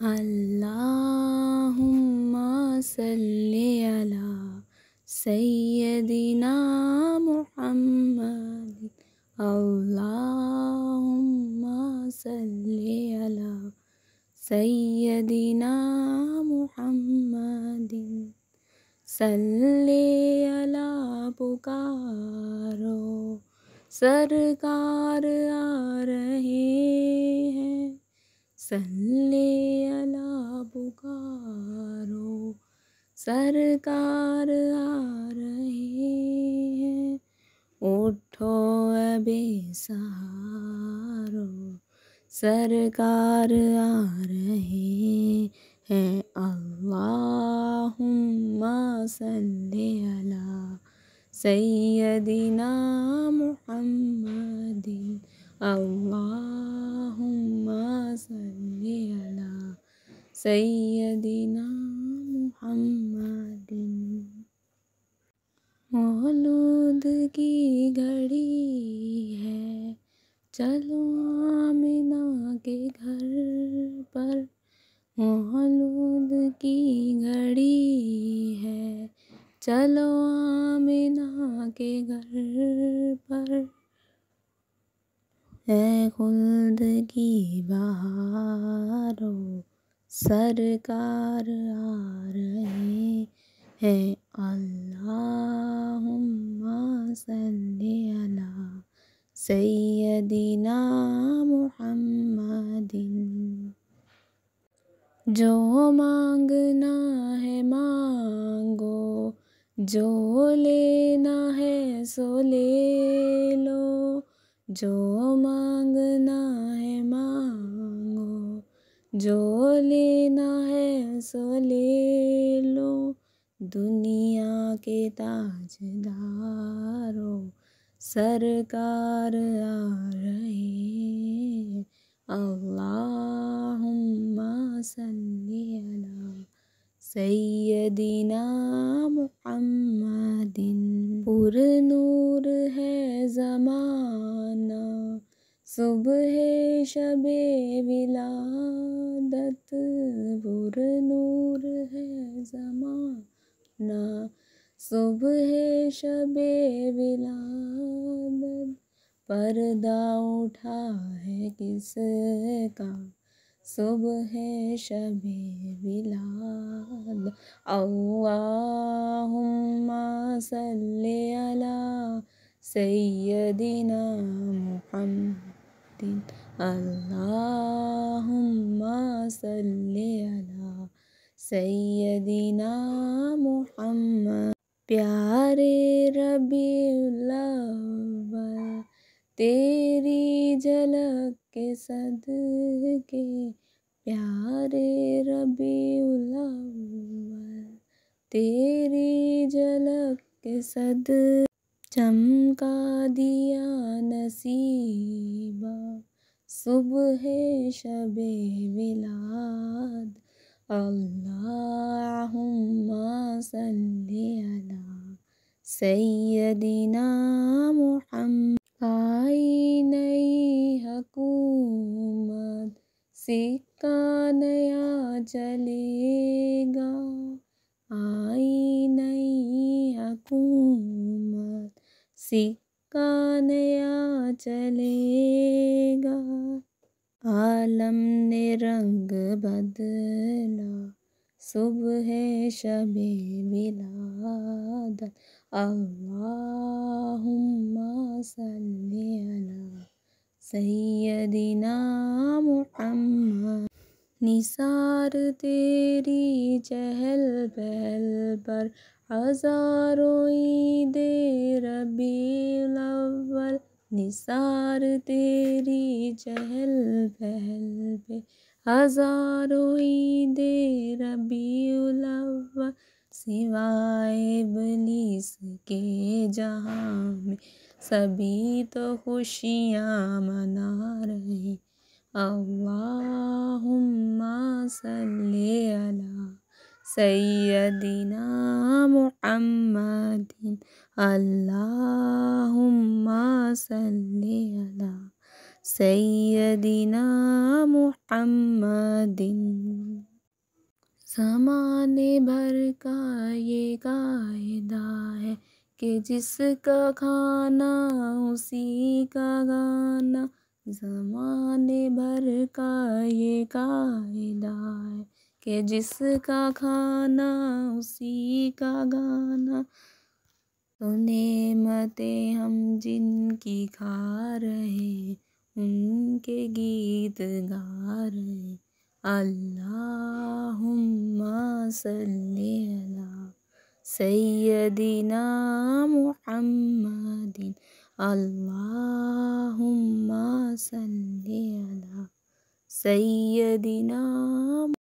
اللهم صل على سيدنا محمد اللهم صل على سيدنا محمد صل على بكارو सरकार آ رہے ہیں सल्ले अला पुकारो सरकार आ रहे हैं उठो अबे सहारो सरकार आ रहे हैं अल्लाहुम्मा सल्ले अला सैयदिना मुहम्मदिन अल्लाह सैयदिना मोहम्मदिन मौलूद की घड़ी है चलो आमिना के घर पर मौलूद की घड़ी है चलो आमिना के घर पर है खुल्द की बहारों सरकार आ रहे हैं अल्लाहुम्मा सल्ली अला मुहम्मदिन जो मांगना है मांगो जो लेना है सो ले लो जो मांगना जो लेना है सो ले लो दुनिया के ताजदारों सरकार आ रहे अल्लाहुम्मा सल्ली अला मुहम्मदिन पुर नूर है ज़माना सुबह शबे विला तत्वर नूर है जमा जमाना सुबह शबे विलादत पर्दा उठा है किसका सुबह शबे विलाद अल्लाहुम्मा सल्ले अला सैयदिना मुहम्मद दिन अल्लाहुम्मा सल्ले अला सैयदिना मुहम्मद प्यारे रबीउल तेरी झलक के सद के प्यारे रबीउल तेरी झलक के सद चमका दिया नसीबा सुबह शब विलाद अल्लाह सल्ली अला सैयदिना आई नई हकूमत सिक्का नया चले सिक्का नया चलेगा आलम ने रंग बदला सुबह है शबे मिलाद अल्लाहुम्मा सल्ली अला सैयदिना मुहम्मद निसार तेरी चहल पहल पर हजारों दे रबी अव्वल निसार तेरी चहल पहल पे हजारों ईदे रबी अव्वल सिवाय बलीस के जहाँ में सभी तो खुशियाँ मना اللهم صل على سيدنا محمد اللهم صل على سيدنا محمد زمانے بھر کا یہ قاعدہ ہے کہ جس کا کھانا اسی کا گانا जमाने भर का ये कायदा है कि जिसका खाना उसी का गाना तो नेमतें हम जिनकी खा रहे उनके गीत गा रहे अल्लाहुम्मा सल्ली अला सैयदिना मुहम्मदिन اللهم صل على سيدنا